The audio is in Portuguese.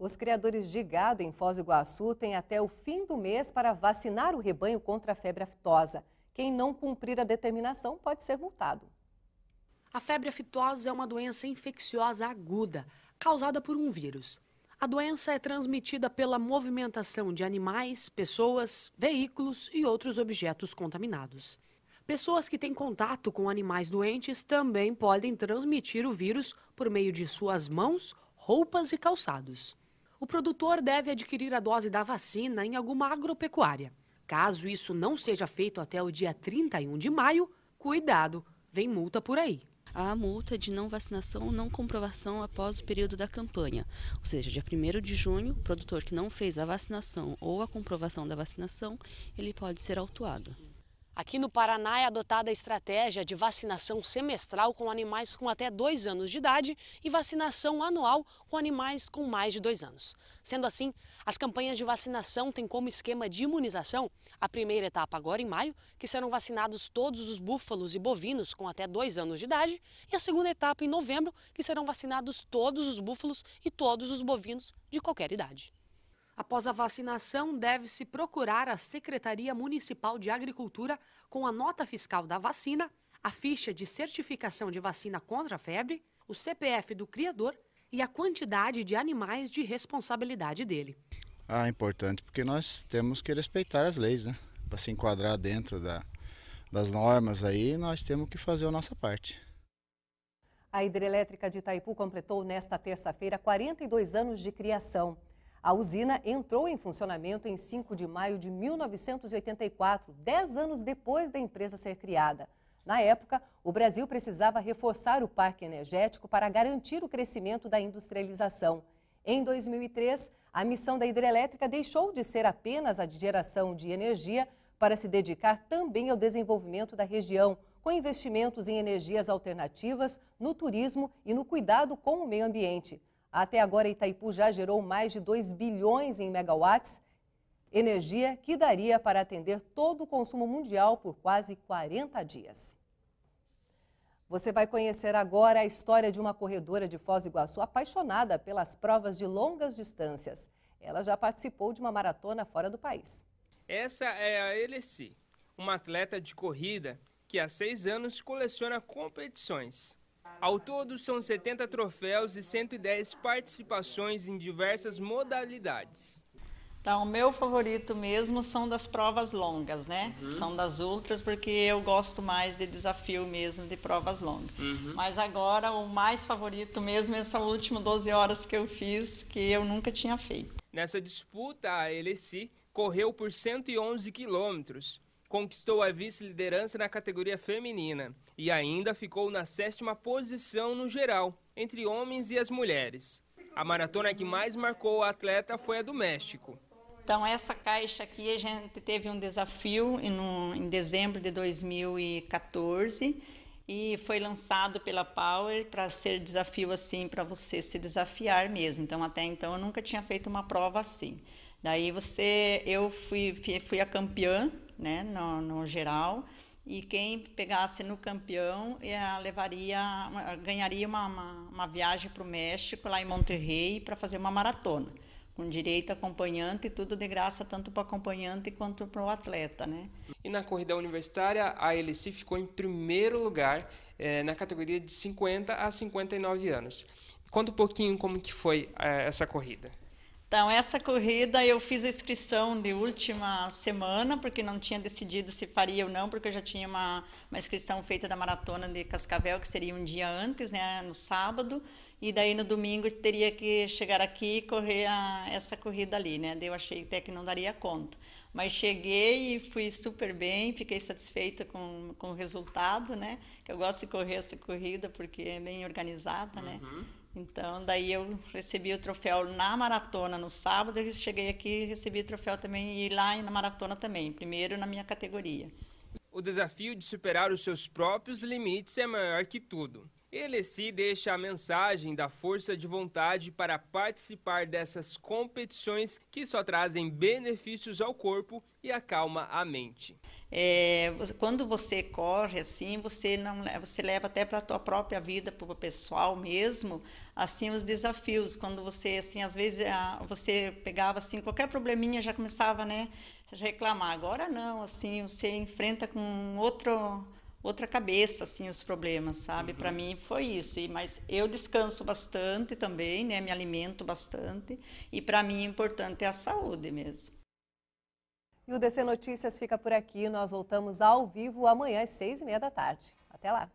Os criadores de gado em Foz do Iguaçu têm até o fim do mês para vacinar o rebanho contra a febre aftosa. Quem não cumprir a determinação pode ser multado. A febre aftosa é uma doença infecciosa aguda, causada por um vírus. A doença é transmitida pela movimentação de animais, pessoas, veículos e outros objetos contaminados. Pessoas que têm contato com animais doentes também podem transmitir o vírus por meio de suas mãos, roupas e calçados o produtor deve adquirir a dose da vacina em alguma agropecuária. Caso isso não seja feito até o dia 31 de maio, cuidado, vem multa por aí a multa de não vacinação ou não comprovação após o período da campanha. Ou seja, dia 1 de junho, o produtor que não fez a vacinação ou a comprovação da vacinação, ele pode ser autuado. Aqui no Paraná é adotada a estratégia de vacinação semestral com animais com até dois anos de idade e vacinação anual com animais com mais de dois anos. Sendo assim, as campanhas de vacinação têm como esquema de imunização a primeira etapa agora em maio, que serão vacinados todos os búfalos e bovinos com até dois anos de idade, e a segunda etapa em novembro, que serão vacinados todos os búfalos e todos os bovinos de qualquer idade. Após a vacinação, deve-se procurar a Secretaria Municipal de Agricultura com a nota fiscal da vacina, a ficha de certificação de vacina contra a febre, o CPF do criador e a quantidade de animais de responsabilidade dele. Ah, importante, porque nós temos que respeitar as leis, né? Para se enquadrar dentro da, das normas aí, nós temos que fazer a nossa parte. A hidrelétrica de Itaipu completou nesta terça-feira 42 anos de criação. A usina entrou em funcionamento em 5 de maio de 1984, 10 anos depois da empresa ser criada. Na época, o Brasil precisava reforçar o parque energético para garantir o crescimento da industrialização. Em 2003, a missão da hidrelétrica deixou de ser apenas a de geração de energia para se dedicar também ao desenvolvimento da região, com investimentos em energias alternativas, no turismo e no cuidado com o meio ambiente. Até agora, Itaipu já gerou mais de 2 bilhões em megawatts, energia que daria para atender todo o consumo mundial por quase 40 dias. Você vai conhecer agora a história de uma corredora de Foz do Iguaçu apaixonada pelas provas de longas distâncias. Ela já participou de uma maratona fora do país. Essa é a Elessi, uma atleta de corrida que há seis anos coleciona competições. Ao todo, são 70 troféus e 110 participações em diversas modalidades. Então, o meu favorito mesmo são das provas longas, né? Uhum. São das ultras, porque eu gosto mais de desafio mesmo, de provas longas. Uhum. Mas agora, o mais favorito mesmo é essa última 12 horas que eu fiz, que eu nunca tinha feito. Nessa disputa, a LSI correu por 111 quilômetros, conquistou a vice-liderança na categoria feminina e ainda ficou na sétima posição no geral, entre homens e as mulheres. A maratona que mais marcou o atleta foi a do México. Então, essa caixa aqui, a gente teve um desafio em, dezembro de 2014 e foi lançado pela Power para ser desafio assim, para você se desafiar mesmo. Então, até então, eu nunca tinha feito uma prova assim. Daí você, eu fui, fui a campeã né, no, no geral. E quem pegasse no campeão levaria, ganharia uma, uma, uma viagem para o México, lá em Monterrey, para fazer uma maratona, com direito acompanhante e tudo de graça, tanto para o acompanhante quanto para o atleta. Né? E na corrida universitária, a Elici ficou em primeiro lugar eh, na categoria de 50 a 59 anos. Conta um pouquinho como que foi eh, essa corrida. Então, essa corrida eu fiz a inscrição de última semana, porque não tinha decidido se faria ou não, porque eu já tinha uma, uma inscrição feita da maratona de Cascavel, que seria um dia antes, né, no sábado, e daí no domingo teria que chegar aqui e correr a, essa corrida ali, né? Daí eu achei até que não daria conta. Mas cheguei e fui super bem, fiquei satisfeita com, com o resultado, né? Eu gosto de correr essa corrida porque é bem organizada, né. uhum. né? Então, daí eu recebi o troféu na maratona no sábado, e cheguei aqui e recebi o troféu também, e lá na maratona também, primeiro na minha categoria. O desafio de superar os seus próprios limites é maior que tudo se deixa a mensagem da força de vontade para participar dessas competições que só trazem benefícios ao corpo e acalma a mente. É, quando você corre assim, você não você leva até para a tua própria vida, para o pessoal mesmo, assim os desafios. Quando você assim, às vezes ah, você pegava assim qualquer probleminha já começava, né, reclamar. Agora não, assim você enfrenta com outro outra cabeça assim os problemas, sabe? Uhum. Para mim foi isso. E, mas eu descanso bastante também, né? Me alimento bastante e para mim o importante é a saúde mesmo. E o DC Notícias fica por aqui. Nós voltamos ao vivo amanhã às seis e meia da tarde. Até lá.